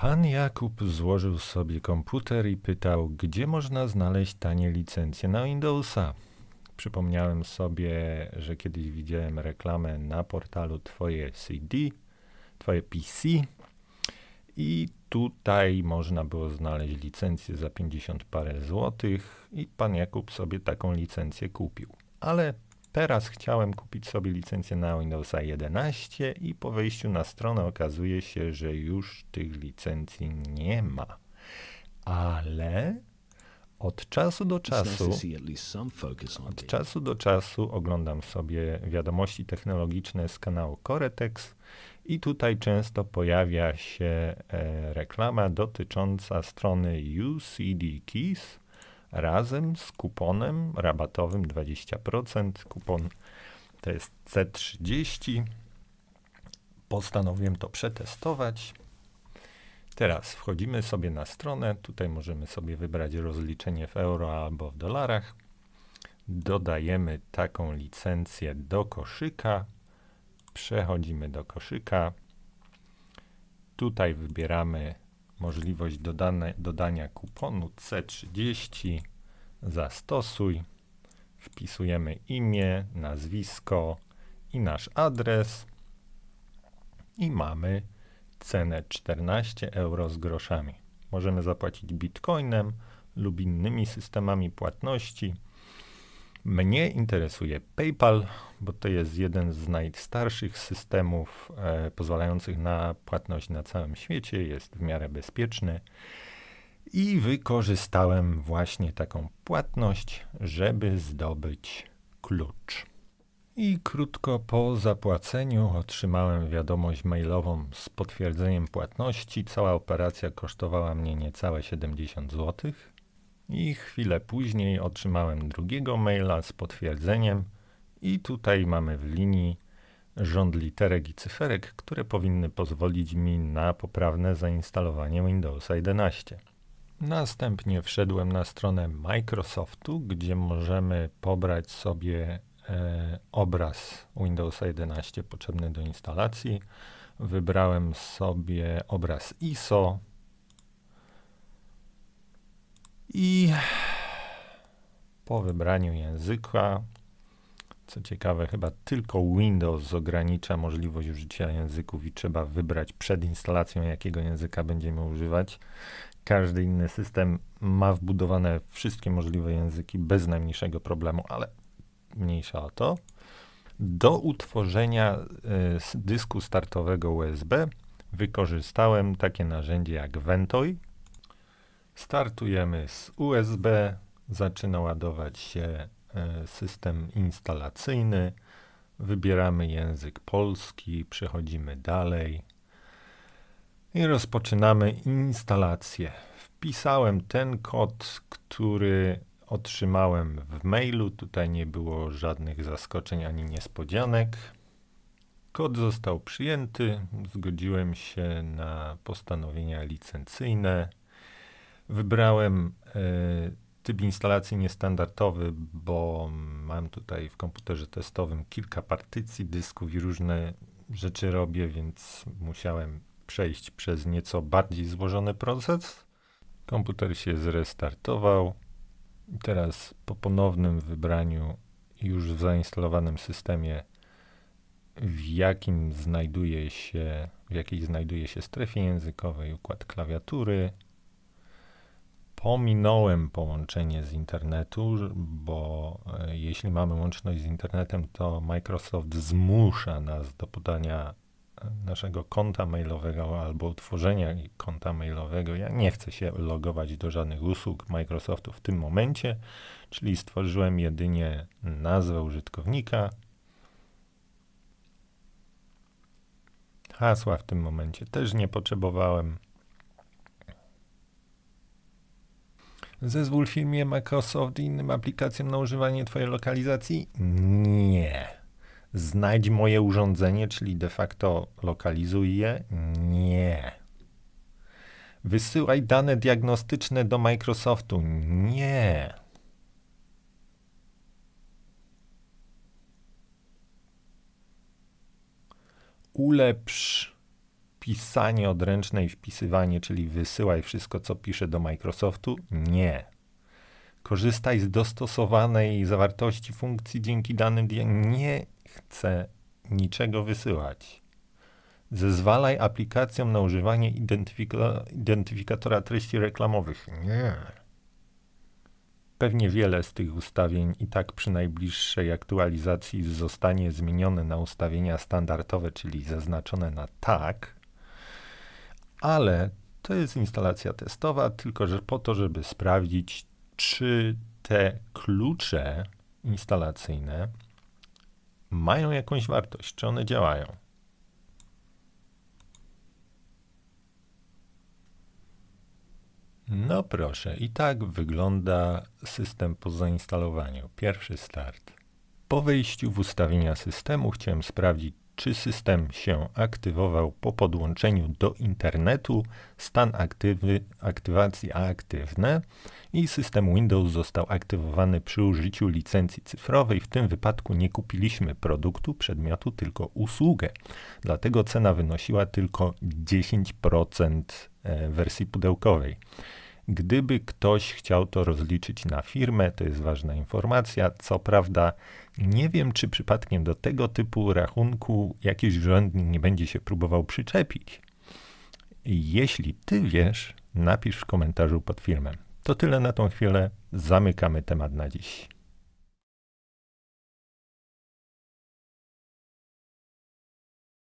Pan Jakub złożył sobie komputer i pytał, gdzie można znaleźć tanie licencje na Windowsa. Przypomniałem sobie, że kiedyś widziałem reklamę na portalu Twoje CD, Twoje PC i tutaj można było znaleźć licencję za 50 parę złotych i pan Jakub sobie taką licencję kupił. Ale Teraz chciałem kupić sobie licencję na Windowsa 11 i po wejściu na stronę okazuje się, że już tych licencji nie ma. Ale od czasu do czasu od czasu do czasu oglądam sobie wiadomości technologiczne z kanału Coretex i tutaj często pojawia się e, reklama dotycząca strony UCD Keys razem z kuponem rabatowym 20%. Kupon to jest C30. Postanowiłem to przetestować. Teraz wchodzimy sobie na stronę. Tutaj możemy sobie wybrać rozliczenie w euro albo w dolarach. Dodajemy taką licencję do koszyka. Przechodzimy do koszyka. Tutaj wybieramy możliwość dodane, dodania kuponu C30. Zastosuj. Wpisujemy imię, nazwisko i nasz adres i mamy cenę 14 euro z groszami. Możemy zapłacić bitcoinem lub innymi systemami płatności. Mnie interesuje PayPal, bo to jest jeden z najstarszych systemów e, pozwalających na płatność na całym świecie, jest w miarę bezpieczny. I wykorzystałem właśnie taką płatność, żeby zdobyć klucz. I krótko po zapłaceniu otrzymałem wiadomość mailową z potwierdzeniem płatności. Cała operacja kosztowała mnie niecałe 70 złotych. I chwilę później otrzymałem drugiego maila z potwierdzeniem. I tutaj mamy w linii rząd literek i cyferek, które powinny pozwolić mi na poprawne zainstalowanie Windowsa 11. Następnie wszedłem na stronę Microsoftu, gdzie możemy pobrać sobie e, obraz Windowsa 11 potrzebny do instalacji. Wybrałem sobie obraz ISO, i po wybraniu języka, co ciekawe, chyba tylko Windows ogranicza możliwość użycia języków i trzeba wybrać przed instalacją, jakiego języka będziemy używać. Każdy inny system ma wbudowane wszystkie możliwe języki bez najmniejszego problemu, ale mniejsza o to. Do utworzenia y, dysku startowego USB wykorzystałem takie narzędzie jak Ventoy, Startujemy z USB. Zaczyna ładować się e, system instalacyjny. Wybieramy język polski, przechodzimy dalej i rozpoczynamy instalację. Wpisałem ten kod, który otrzymałem w mailu. Tutaj nie było żadnych zaskoczeń ani niespodzianek. Kod został przyjęty. Zgodziłem się na postanowienia licencyjne. Wybrałem e, typ instalacji niestandardowy, bo mam tutaj w komputerze testowym kilka partycji dysków i różne rzeczy robię, więc musiałem przejść przez nieco bardziej złożony proces. Komputer się zrestartował. teraz po ponownym wybraniu już w zainstalowanym systemie, w jakim znajduje się, w jakiej znajduje się strefie językowej układ klawiatury, Pominąłem połączenie z internetu, bo e, jeśli mamy łączność z internetem, to Microsoft zmusza nas do podania e, naszego konta mailowego albo utworzenia konta mailowego. Ja nie chcę się logować do żadnych usług Microsoftu w tym momencie, czyli stworzyłem jedynie nazwę użytkownika. Hasła w tym momencie też nie potrzebowałem. Zezwól firmie Microsoft i innym aplikacjom na używanie Twojej lokalizacji? Nie. Znajdź moje urządzenie, czyli de facto lokalizuj je? Nie. Wysyłaj dane diagnostyczne do Microsoftu? Nie. Ulepsz pisanie odręczne i wpisywanie, czyli wysyłaj wszystko, co piszę do Microsoftu? Nie. Korzystaj z dostosowanej zawartości funkcji dzięki danym. Nie chcę niczego wysyłać. Zezwalaj aplikacjom na używanie identyfikatora treści reklamowych. Nie. Pewnie wiele z tych ustawień i tak przy najbliższej aktualizacji zostanie zmienione na ustawienia standardowe, czyli zaznaczone na tak, ale to jest instalacja testowa, tylko że po to, żeby sprawdzić, czy te klucze instalacyjne mają jakąś wartość, czy one działają. No proszę, i tak wygląda system po zainstalowaniu. Pierwszy start. Po wejściu w ustawienia systemu chciałem sprawdzić, czy system się aktywował po podłączeniu do internetu, stan aktywy, aktywacji aktywne i system Windows został aktywowany przy użyciu licencji cyfrowej. W tym wypadku nie kupiliśmy produktu, przedmiotu, tylko usługę. Dlatego cena wynosiła tylko 10% e, wersji pudełkowej gdyby ktoś chciał to rozliczyć na firmę, to jest ważna informacja. Co prawda, nie wiem, czy przypadkiem do tego typu rachunku jakiś urzędnik nie będzie się próbował przyczepić. Jeśli ty wiesz, napisz w komentarzu pod filmem. To tyle na tą chwilę. Zamykamy temat na dziś.